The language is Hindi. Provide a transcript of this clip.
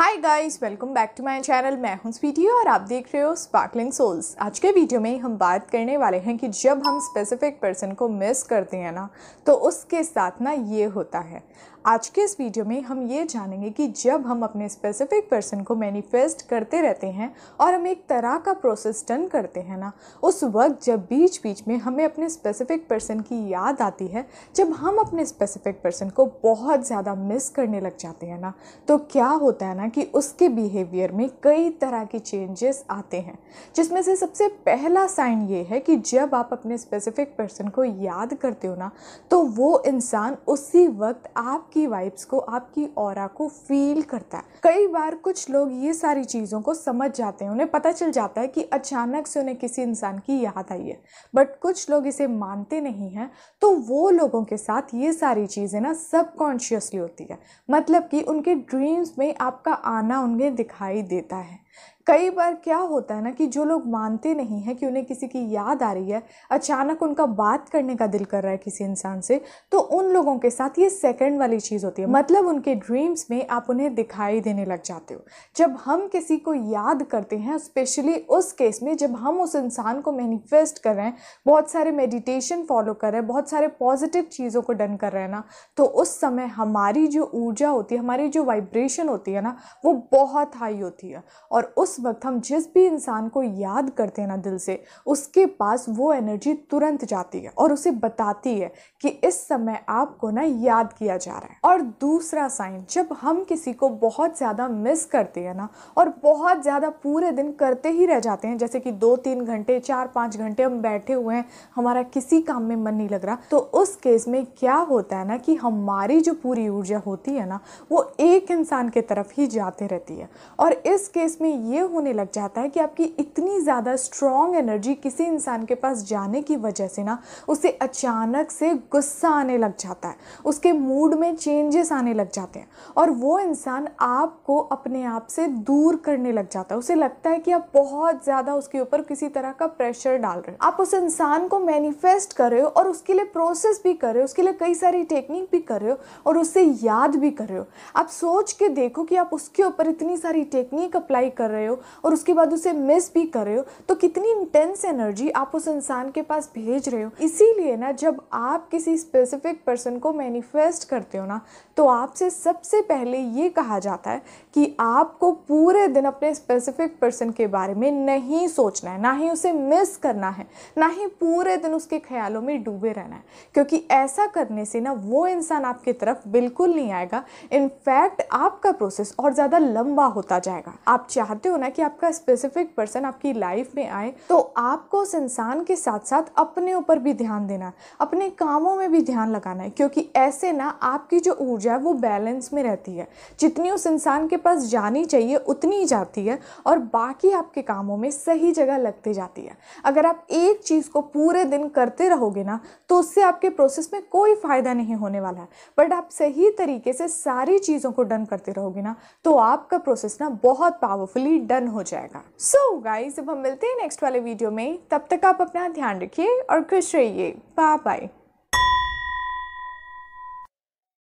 hi guys welcome back to my channel मैं हूं स्वीटी और आप देख रहे हो स्पार्कलिंग सोल्स आज के वीडियो में हम बात करने वाले हैं कि जब हम स्पेसिफिक पर्सन को मिस करते हैं ना तो उसके साथ ना ये होता है आज के इस वीडियो में हम ये जानेंगे कि जब हम अपने स्पेसिफिक पर्सन को मैनिफेस्ट करते रहते हैं और हम एक तरह का प्रोसेस डन करते हैं ना उस वक्त जब बीच बीच में हमें अपने स्पेसिफिक पर्सन की याद आती है जब हम अपने स्पेसिफिक पर्सन को बहुत ज़्यादा मिस करने लग जाते हैं ना तो क्या होता है ना कि उसके बिहेवियर में कई तरह के चेंजेस आते हैं जिसमें से सबसे पहला साइन ये है कि जब आप अपने स्पेसिफिक पर्सन को याद करते हो ना तो वो इंसान उसी वक्त आपकी वाइब्स को आपकी और को फील करता है कई बार कुछ लोग ये सारी चीज़ों को समझ जाते हैं उन्हें पता चल जाता है कि अचानक से उन्हें किसी इंसान की याद आई है बट कुछ लोग इसे मानते नहीं हैं तो वो लोगों के साथ ये सारी चीज़ें ना सबकॉन्शियसली होती है मतलब कि उनके ड्रीम्स में आपका आना उन्हें दिखाई देता है कई बार क्या होता है ना कि जो लोग मानते नहीं हैं कि उन्हें किसी की याद आ रही है अचानक उनका बात करने का दिल कर रहा है किसी इंसान से तो उन लोगों के साथ ये सेकंड वाली चीज़ होती है मतलब उनके ड्रीम्स में आप उन्हें दिखाई देने लग जाते हो जब हम किसी को याद करते हैं स्पेशली उस केस में जब हम उस इंसान को मैनिफेस्ट कर रहे हैं बहुत सारे मेडिटेशन फॉलो कर रहे हैं बहुत सारे पॉजिटिव चीज़ों को डन कर रहे हैं ना तो उस समय हमारी जो ऊर्जा होती है हमारी जो वाइब्रेशन होती है ना वो बहुत हाई होती है और और उस वक्त हम जिस भी इंसान को याद करते हैं ना दिल से उसके पास वो एनर्जी तुरंत जाती है और उसे बताती है कि इस समय आपको ना याद किया जा रहा है और दूसरा साइन जब हम किसी को बहुत ज़्यादा मिस करते हैं ना और बहुत ज़्यादा पूरे दिन करते ही रह जाते हैं जैसे कि दो तीन घंटे चार पाँच घंटे हम बैठे हुए हैं हमारा किसी काम में मन नहीं लग रहा तो उस केस में क्या होता है ना कि हमारी जो पूरी ऊर्जा होती है ना वो एक इंसान के तरफ ही जाते रहती है और इस केस में में ये होने लग जाता है कि आपकी इतनी ज़्यादा स्ट्रॉन्ग एनर्जी किसी इंसान के पास जाने की वजह से ना उसे अचानक से गुस्सा आने लग जाता है उसके मूड में चेंजेस आने लग जाते हैं और वो इंसान आपको अपने आप से दूर करने लग जाता है उसे लगता है कि आप बहुत ज़्यादा उसके ऊपर किसी तरह का प्रेशर डाल रहे हो आप उस इंसान को मैनिफेस्ट कर रहे हो और उसके लिए प्रोसेस भी कर रहे हो उसके लिए कई सारी टेक्निक भी कर रहे हो और उससे याद भी कर रहे हो आप सोच के देखो कि आप उसके ऊपर इतनी सारी टेक्निक अप्लाई कर रहे हो और उसके बाद उसे मिस भी कर रहे हो तो कितनी इंटेंस एनर्जी आप उस इंसान के पास भेज रहे हो इसीलिए ना जब आप किसी स्पेसिफिक पर्सन को मैनिफेस्ट करते हो ना तो आपसे सबसे पहले ये कहा जाता है कि आपको पूरे दिन अपने स्पेसिफिक पर्सन के बारे में नहीं सोचना है ना ही उसे मिस करना है ना ही पूरे दिन उसके ख्यालों में डूबे रहना है क्योंकि ऐसा करने से ना वो इंसान आपकी तरफ बिल्कुल नहीं आएगा इनफैक्ट आपका प्रोसेस और ज़्यादा लंबा होता जाएगा आप चाह चाहते हो ना कि आपका स्पेसिफिक पर्सन आपकी लाइफ में आए तो आपको उस इंसान के साथ साथ अपने ऊपर भी ध्यान देना अपने कामों में भी ध्यान लगाना है क्योंकि ऐसे ना आपकी जो ऊर्जा है वो बैलेंस में रहती है जितनी उस इंसान के पास जानी चाहिए उतनी जाती है और बाकी आपके कामों में सही जगह लगती जाती है अगर आप एक चीज़ को पूरे दिन करते रहोगे ना तो उससे आपके प्रोसेस में कोई फ़ायदा नहीं होने वाला है बट आप सही तरीके से सारी चीज़ों को डन करते रहोगे ना तो आपका प्रोसेस ना बहुत पावरफुल quickly डन हो जाएगा सो so, गाइज अब हम मिलते हैं नेक्स्ट वाले वीडियो में तब तक आप अपना ध्यान रखिए और खुश रहिए बाय बाय